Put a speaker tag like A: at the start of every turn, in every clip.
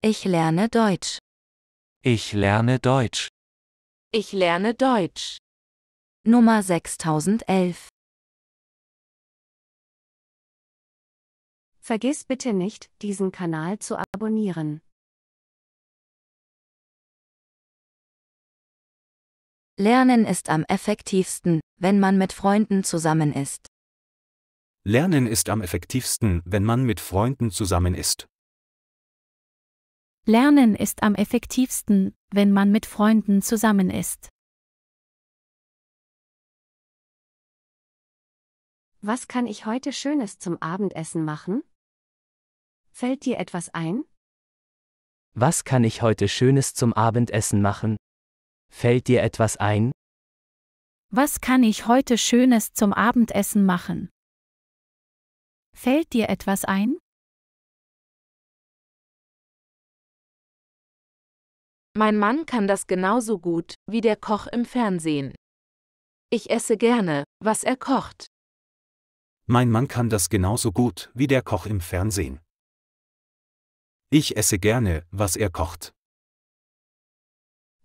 A: Ich lerne Deutsch. Ich lerne Deutsch. Ich lerne Deutsch. Nummer 6011. Vergiss bitte nicht, diesen Kanal zu abonnieren. Lernen ist am effektivsten, wenn man mit Freunden zusammen ist. Lernen ist am effektivsten, wenn man mit Freunden zusammen ist. Lernen ist am effektivsten, wenn man mit Freunden zusammen ist. Was kann ich heute Schönes zum Abendessen machen? Fällt dir etwas ein? Was kann ich
B: heute Schönes zum Abendessen machen? Fällt dir etwas ein?
A: Was kann ich heute Schönes zum Abendessen machen? Fällt dir etwas ein? Mein Mann kann das genauso gut wie der Koch im Fernsehen. Ich esse gerne, was er kocht. Mein Mann kann das genauso gut wie der Koch im Fernsehen. Ich esse gerne, was er kocht.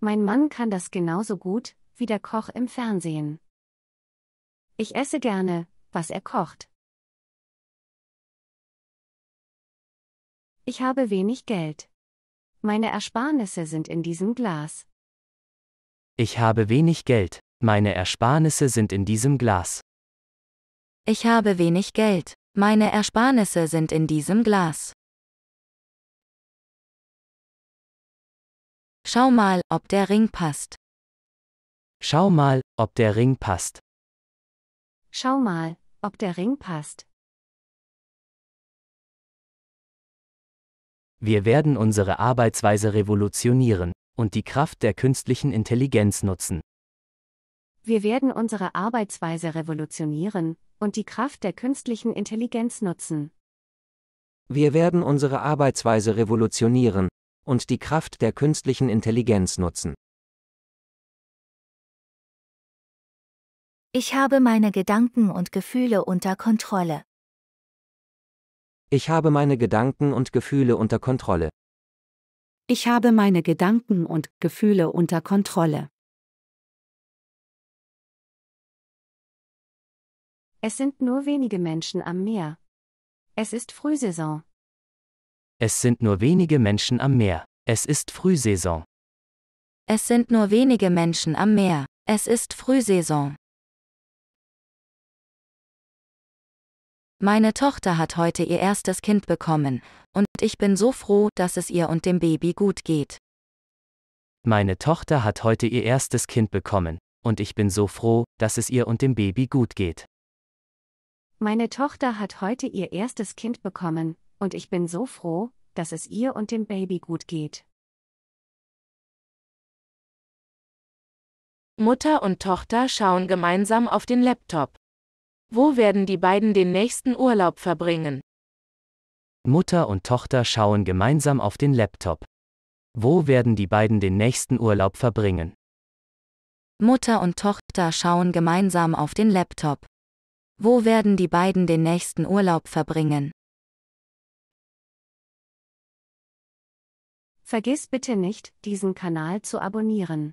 A: Mein Mann kann das genauso gut wie der Koch im Fernsehen. Ich esse gerne, was er kocht. Ich habe wenig Geld. Meine Ersparnisse sind in diesem Glas.
B: Ich habe wenig Geld. Meine Ersparnisse sind in diesem Glas.
A: Ich habe wenig Geld. Meine Ersparnisse sind in diesem Glas. Schau mal, ob der Ring passt. Schau mal, ob der Ring passt. Schau mal, ob der Ring passt. Wir werden unsere Arbeitsweise
B: revolutionieren und die Kraft der künstlichen Intelligenz nutzen.
A: Wir werden unsere Arbeitsweise revolutionieren und die Kraft der künstlichen Intelligenz nutzen.
B: Wir werden unsere Arbeitsweise revolutionieren und die Kraft der
A: künstlichen Intelligenz nutzen. Ich habe meine Gedanken und Gefühle unter Kontrolle.
B: Ich habe meine Gedanken und Gefühle unter Kontrolle.
A: Ich habe meine Gedanken und Gefühle unter Kontrolle. Es sind nur wenige Menschen am Meer. Es ist Frühsaison.
B: Es sind nur wenige Menschen am Meer. Es ist Frühsaison.
A: Es sind nur wenige Menschen am Meer. Es ist Frühsaison. Meine Tochter hat heute ihr erstes Kind bekommen, und ich bin so froh, dass es ihr und dem Baby gut geht.
B: Meine Tochter hat heute ihr erstes Kind bekommen, und ich bin so froh, dass es ihr und dem Baby gut geht.
A: Meine Tochter hat heute ihr erstes Kind bekommen, und ich bin so froh, dass es ihr und dem Baby gut geht. Mutter und Tochter schauen gemeinsam auf den Laptop. Wo werden die beiden den nächsten Urlaub verbringen?
B: Mutter und Tochter schauen gemeinsam auf den Laptop. Wo werden die beiden den nächsten Urlaub verbringen?
A: Mutter und Tochter schauen gemeinsam auf den Laptop. Wo werden die beiden den nächsten Urlaub verbringen? Vergiss bitte nicht, diesen Kanal zu abonnieren.